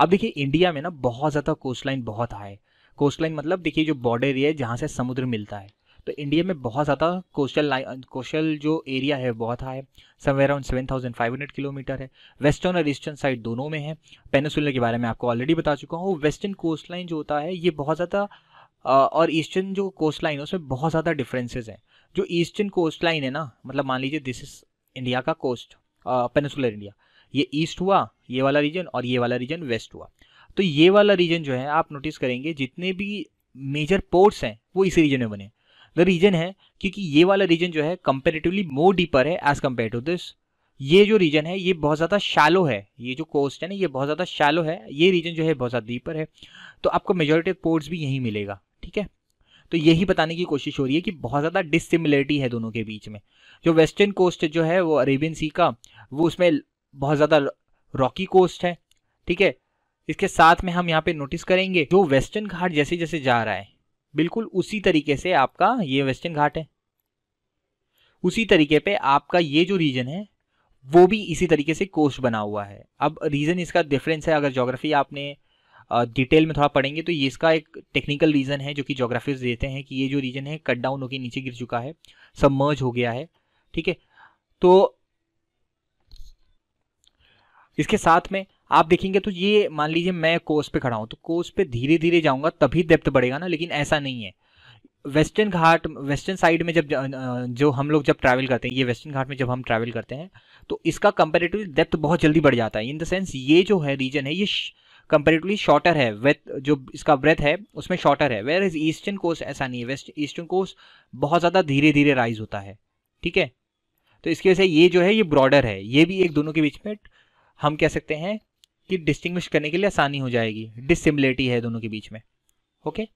अब देखिए इंडिया में ना बहुत ज़्यादा कोस्ट लाइन बहुत हाई कोस्ट लाइन मतलब देखिए जो बॉर्डर एरिया है जहाँ से समुद्र मिलता है तो इंडिया में बहुत ज़्यादा कोस्टल लाइन कोस्टल जो एरिया है बहुत हाई है somewhere around seven thousand five hundred kilometre है वेस्टर्न और ईस्टर्न साइड दोनों में है पेनसुलर के बारे में आपको ऑलरेडी बता चुका हूँ वेस्टर्न कोस्ट लाइन जो होता है ये बहुत ज़्यादा और ईस्टर्न जो कोस्ट लाइन है उसमें बहुत ज़्यादा डिफरेंसेज हैं जो ईस्टर्न कोस्ट लाइन है ना मतलब मान लीजिए दिस इज़ इंडिया का कोस्ट पेनसुलर इंडिया ये ईस्ट हुआ ये वाला रीजन और ये वाला रीजन वेस्ट हुआ तो ये वाला रीजन जो है आप नोटिस करेंगे जितने भी मेजर पोर्ट्स हैं वो इसी रीजन में बने द रीजन है क्योंकि ये वाला रीजन जो है कंपेरेटिवली मोर डीपर है एज कम्पेयर टू दिस ये जो रीजन है ये बहुत ज़्यादा शैलो है ये जो कोस्ट है ना ये बहुत ज़्यादा शैलो है ये रीजन जो है बहुत ज़्यादा डीपर है तो आपको मेजोरिटी ऑफ पोर्ट्स भी यहीं मिलेगा ठीक है तो यही बताने की कोशिश हो रही है कि बहुत ज़्यादा डिसिमिलरिटी है दोनों के बीच में जो वेस्टर्न कोस्ट जो है वो अरेबियन सी का वो उसमें बहुत ज़्यादा रॉकी कोस्ट है ठीक है इसके साथ में हम यहाँ पे नोटिस करेंगे जो वेस्टर्न घाट जैसे जैसे जा रहा है बिल्कुल उसी तरीके से आपका ये वेस्टर्न घाट है उसी तरीके पे आपका ये जो रीजन है वो भी इसी तरीके से कोस्ट बना हुआ है अब रीज़न इसका डिफरेंस है अगर जोग्राफी आपने डिटेल में थोड़ा पढ़ेंगे तो ये इसका एक टेक्निकल रीज़न है जो कि जोग्राफीज देते हैं कि ये जो रीजन है कट डाउन होकर नीचे गिर चुका है सब मर्ज हो गया है ठीक है तो इसके साथ में आप देखेंगे तो ये मान लीजिए मैं कोस पे खड़ा हूँ तो कोस पे धीरे धीरे जाऊँगा तभी डेप्थ बढ़ेगा ना लेकिन ऐसा नहीं है वेस्टर्न घाट वेस्टर्न साइड में जब जो हम लोग जब ट्रैवल करते हैं ये वेस्टर्न घाट में जब हम ट्रैवल करते हैं तो इसका कंपेरेटिवली डेप्थ बहुत जल्दी बढ़ जाता है इन द सेंस ये जो है रीजन है ये कंपेरेटिवली शॉर्टर है वेथ जो इसका ब्रेथ है उसमें शॉर्टर है वेयर इज ईस्टर्न कोस्ट ऐसा नहीं है वेस्ट ईस्टर्न कोस्ट बहुत ज़्यादा धीरे धीरे राइज होता है ठीक है तो इसकी वजह से ये जो है ये ब्रॉडर है ये भी एक दोनों के बीच में हम कह सकते हैं कि डिस्टिंग्विश करने के लिए आसानी हो जाएगी डिसिमिलिटी है दोनों के बीच में ओके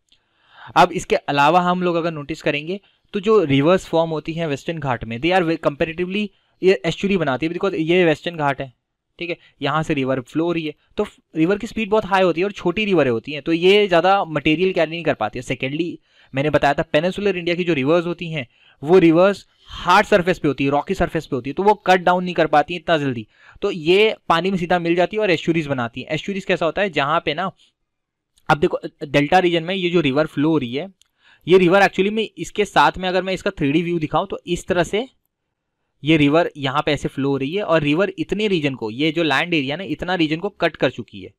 अब इसके अलावा हम लोग अगर नोटिस करेंगे तो जो रिवर्स फॉर्म होती है वेस्टर्न घाट में दे आर कंपेरेटिवली ये एस्चुरी बनाती है बिकॉज ये वेस्टर्न घाट है ठीक है यहाँ से रिवर फ्लो हो रही है तो रिवर की स्पीड बहुत हाई होती है और छोटी रिवरें होती हैं तो ये ज़्यादा मटेरियल कैरी नहीं कर पाती है सेकेंडली मैंने बताया था पेनेसुलर इंडिया की जो रिवर्स होती हैं वो रिवर्स हार्ड सरफेस पे होती है रॉकी सरफेस पे होती है तो वो कट डाउन नहीं कर पाती इतना जल्दी तो ये पानी में सीधा मिल जाती है और एश्यूरीज बनाती है एश्यूरीज कैसा होता है जहाँ पे ना अब देखो डेल्टा रीजन में ये जो रिवर फ्लो हो रही है ये रिवर एक्चुअली में इसके साथ में अगर मैं इसका थ्री व्यू दिखाऊं तो इस तरह से ये रिवर यहाँ पे ऐसे फ्लो हो रही है और रिवर इतने रीजन को ये जो लैंड एरिया ना इतना रीजन को कट कर चुकी है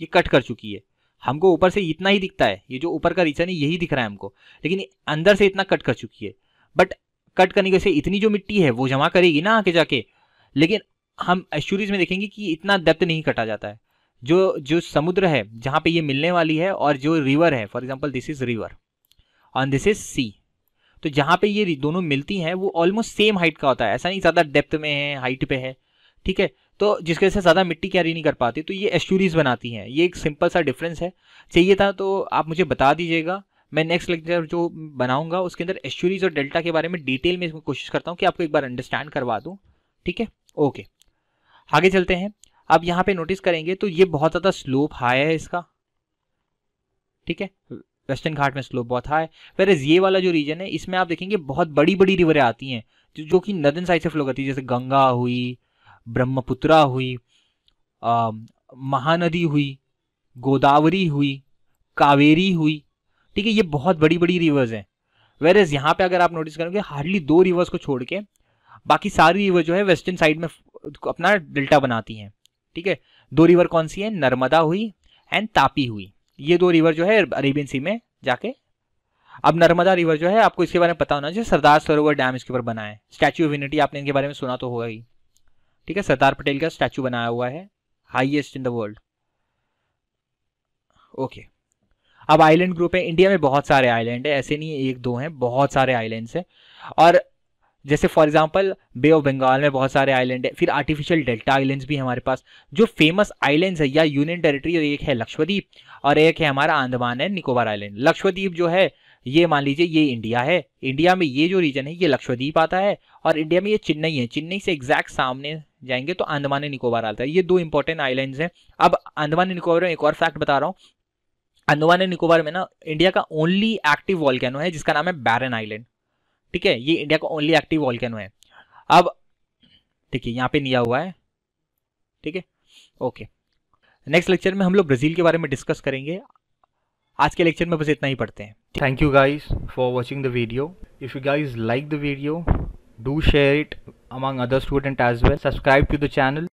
ये कट कर चुकी है हमको ऊपर से इतना ही दिखता है ये जो ऊपर का रीजन है यही दिख रहा है हमको लेकिन अंदर से इतना कट कर चुकी है बट कट करने के से इतनी जो मिट्टी है वो जमा करेगी ना आके जाके लेकिन हम एश्यूरीज में देखेंगे कि इतना डेप्थ नहीं कटा जाता है जो जो समुद्र है जहाँ पे ये मिलने वाली है और जो रिवर है for example this is river on this is sea तो जहाँ पे ये दोनों मिलती हैं वो ऑलमोस्ट सेम हाइट का होता है ऐसा नहीं ज़्यादा डेप्थ में है हाइट पे है ठीक है तो जिसके वजह से ज़्यादा मिट्टी कैरी नहीं कर पाती तो ये एश्यूरीज बनाती हैं ये एक सिंपल सा डिफरेंस है चाहिए था तो आप मुझे बता दीजिएगा मैं नेक्स्ट लेक्चर जो बनाऊंगा उसके अंदर एश्यूरीज और डेल्टा के बारे में डिटेल में कोशिश करता हूँ कि आपको एक बार अंडरस्टैंड करवा दूँ ठीक है ओके आगे चलते हैं आप यहाँ पे नोटिस करेंगे तो ये बहुत ज़्यादा स्लोप हाई है इसका ठीक है वेस्टर्न घाट में स्लोप बहुत हाई है वेरज ये वाला जो रीजन है इसमें आप देखेंगे बहुत बड़ी बड़ी रिवरें आती हैं जो, जो कि नदन साइड से फ्लो करती है जैसे गंगा हुई ब्रह्मपुत्रा हुई महानदी हुई गोदावरी हुई कावेरी हुई ठीक है ये बहुत बड़ी बड़ी रिवर्स हैं वेर एज यहाँ पे अगर आप नोटिस करोगे हार्डली दो रिवर्स को छोड़ के बाकी सारी रिवर जो है वेस्टर्न साइड में अपना डेल्टा बनाती हैं ठीक है दो रिवर कौन सी है नर्मदा हुई एंड तापी हुई ये दो रिवर जो है अरेबियन सी में जाके अब नर्मदा रिवर जो है आपको इसके बारे में पता होना चाहिए सरदार सरोवर डैम इसके ऊपर बना है स्टैचू ऑफ यूनिटी आपने इनके बारे में सुना तो होगा ही ठीक है सरदार पटेल का स्टैचू बनाया हुआ है highest in the world okay अब आइलैंड ग्रुप है इंडिया में बहुत सारे आइलैंड है ऐसे नहीं एक दो हैं बहुत सारे आइलैंड्स हैं और जैसे for example bay of Bengal में बहुत सारे आइलैंड है फिर आर्टिफिशियल डेल्टा आइलैंड्स भी हमारे पास जो फेमस आइलैंड्स है या यूनियन टेरिटरी एक है लक्षद्वीप और एक है हमारा आंदमान है निकोबार आइलैंड लक्षद्वीप जो है ये मान लीजिए ये इंडिया है इंडिया में ये जो रीजन है ये लक्षद्वीप आता है और इंडिया में ये चेन्नई है चेन्नई से एग्जैक्ट सामने जाएंगे तो अंदमान निकोबार आता है ये दो इंपॉर्टेंट आइलैंड हैं अब अंदमान निकोबार में एक और फैक्ट बता रहा हूँ अंदमान निकोबार में ना इंडिया का ओनली एक्टिव वॉल्केनो है जिसका नाम है बैरन आइलैंड ठीक है ये इंडिया का ओनली एक्टिव वॉल्केनो है अब ठीक है यहाँ पे निया हुआ है ठीक है ओके नेक्स्ट लेक्चर में हम लोग ब्राज़ील के बारे में डिस्कस करेंगे आज के लेक्चर में बस इतना ही पढ़ते हैं thank you guys for watching the video if you guys like the video do share it among other students as well subscribe to the channel